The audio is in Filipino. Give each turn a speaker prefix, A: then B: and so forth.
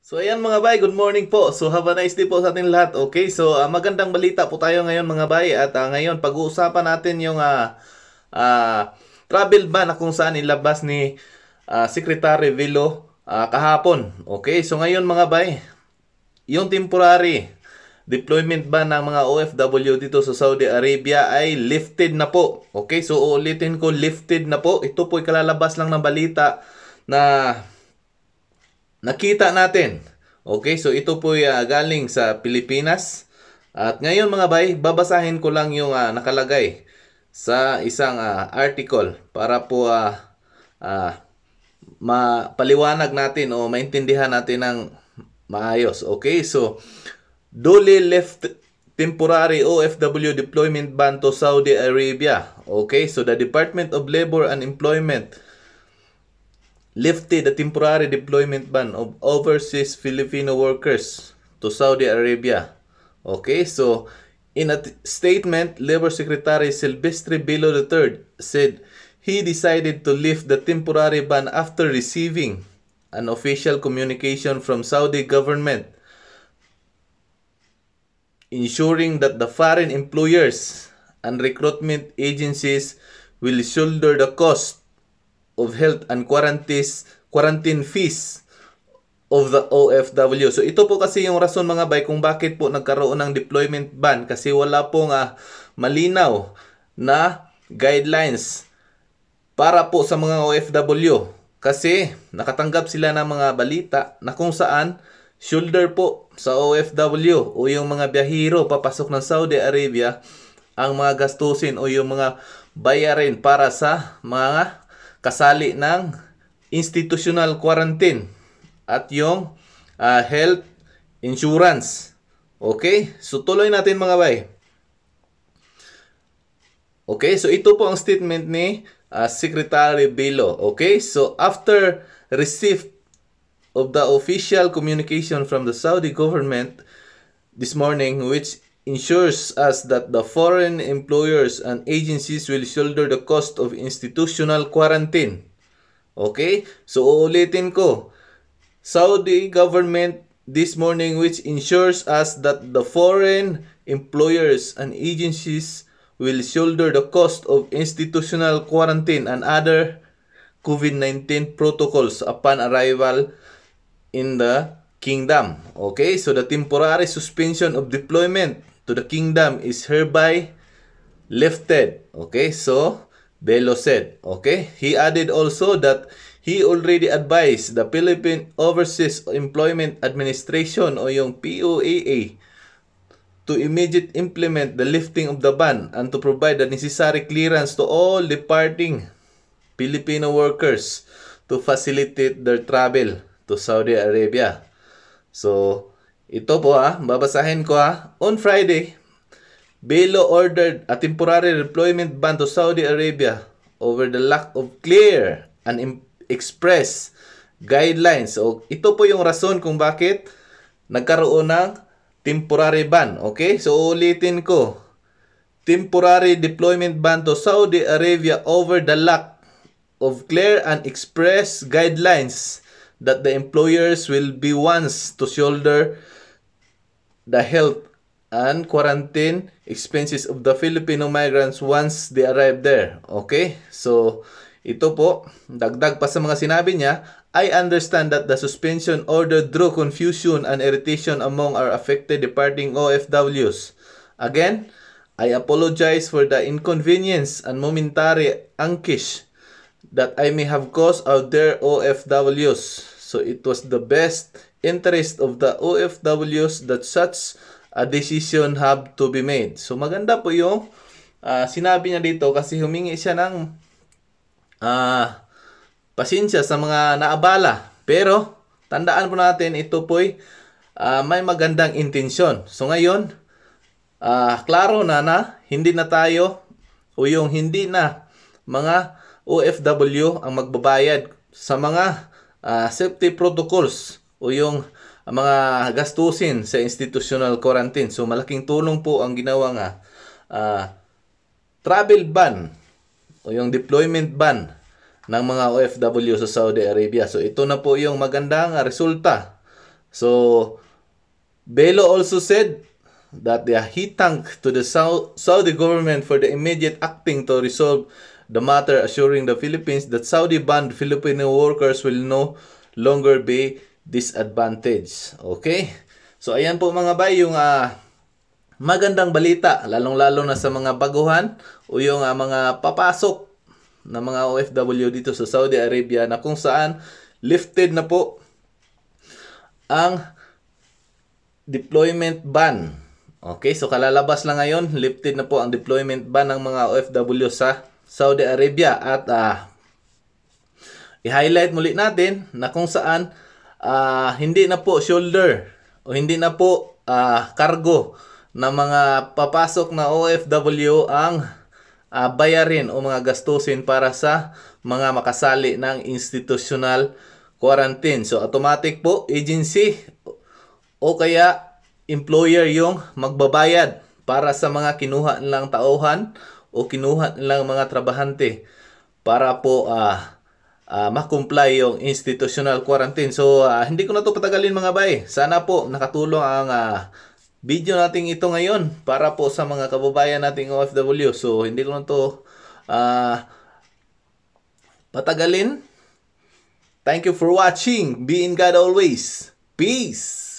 A: So ayan mga bay, good morning po. So have a nice day po sa ating lahat. Okay, so uh, magandang balita po tayo ngayon mga bay. At uh, ngayon pag-uusapan natin yung uh, uh, travel ban na kung saan ilabas ni uh, Secretary Vilo uh, kahapon. Okay, so ngayon mga bay, yung temporary deployment ban ng mga OFW dito sa Saudi Arabia ay lifted na po. Okay, so uulitin ko lifted na po. Ito po ay kalalabas lang ng balita na nakita natin. Okay, so ito po ay uh, galing sa Pilipinas. At ngayon mga bay, babasahin ko lang yung uh, nakalagay sa isang uh, article para po uh, uh, mapaliwanag natin o maintindihan natin ng maayos. Okay, so Dole left temporary OFW deployment ban to Saudi Arabia. Okay, so the Department of Labor and Employment lifted the temporary deployment ban of overseas Filipino workers to Saudi Arabia. Okay, so in a statement, Labor Secretary Silvestre Bilo III said he decided to lift the temporary ban after receiving an official communication from Saudi government ensuring that the foreign employers and recruitment agencies will shoulder the cost of Health and Quarantines, Quarantine Fees of the OFW. So ito po kasi yung rason mga bay kung bakit po nagkaroon ng deployment ban kasi wala pong uh, malinaw na guidelines para po sa mga OFW. Kasi nakatanggap sila ng mga balita na kung saan shoulder po sa OFW o yung mga biyahero papasok ng Saudi Arabia ang mga gastusin o yung mga bayarin para sa mga kasali ng institutional quarantine at yung uh, health insurance. Okay? So tuloy natin mga bay. Okay? So ito po ang statement ni uh, Secretary Bilo. Okay? So after receipt of the official communication from the Saudi government this morning which ensures us that the foreign employers and agencies will shoulder the cost of institutional quarantine. Okay? So, uulitin ko. Saudi government this morning which ensures us that the foreign employers and agencies will shoulder the cost of institutional quarantine and other COVID-19 protocols upon arrival in the kingdom. Okay? So, the temporary suspension of deployment to the kingdom is hereby lifted. Okay, so Belo said. Okay, he added also that he already advised the Philippine Overseas Employment Administration o yung POAA to immediately implement the lifting of the ban and to provide the necessary clearance to all departing Filipino workers to facilitate their travel to Saudi Arabia. So, ito po ah, babasahin ko ah. On Friday, Belo ordered a temporary deployment ban to Saudi Arabia over the lack of clear and express guidelines. So, ito po yung rason kung bakit nagkaroon ng temporary ban. Okay? So, ulitin ko. Temporary deployment ban to Saudi Arabia over the lack of clear and express guidelines that the employers will be once to shoulder the health and quarantine expenses of the Filipino migrants once they arrive there. Okay? So, ito po, dagdag pa sa mga sinabi niya, I understand that the suspension order drew confusion and irritation among our affected departing OFWs. Again, I apologize for the inconvenience and momentary anguish that I may have caused out there OFWs. So it was the best interest of the OFWs that such a decision have to be made. So maganda po yung uh, sinabi niya dito kasi humingi siya ng uh, pasensya sa mga naabala. Pero tandaan po natin ito po'y uh, may magandang intensyon. So ngayon, uh, klaro na na hindi na tayo o yung hindi na mga OFW ang magbabayad sa mga uh, safety protocols o yung mga gastusin sa institutional quarantine. So malaking tulong po ang ginawa nga uh, travel ban o yung deployment ban ng mga OFW sa Saudi Arabia. So ito na po yung magandang resulta. So Belo also said that they are he thanked to the Saudi government for the immediate acting to resolve the matter, assuring the Philippines that Saudi-banned Filipino workers will no longer be disadvantaged. Okay? So, ayan po mga bay, yung uh, magandang balita, lalong-lalo na sa mga baguhan o yung uh, mga papasok na mga OFW dito sa Saudi Arabia na kung saan lifted na po ang deployment ban. Okay, so kalalabas lang ngayon, lifted na po ang deployment ban ng mga OFW sa Saudi Arabia at uh, i-highlight muli natin na kung saan uh, hindi na po shoulder o hindi na po uh, cargo na mga papasok na OFW ang uh, bayarin o mga gastusin para sa mga makasali ng institutional quarantine. So automatic po agency o kaya employer yung magbabayad para sa mga kinuha nilang tauhan o kinuha nilang mga trabahante para po uh, ah, uh, ah, makomply yung institutional quarantine. So, uh, hindi ko na to patagalin mga bay. Sana po nakatulong ang uh, video nating ito ngayon para po sa mga kababayan nating OFW. So, hindi ko na to uh, patagalin. Thank you for watching. Be in God always. Peace!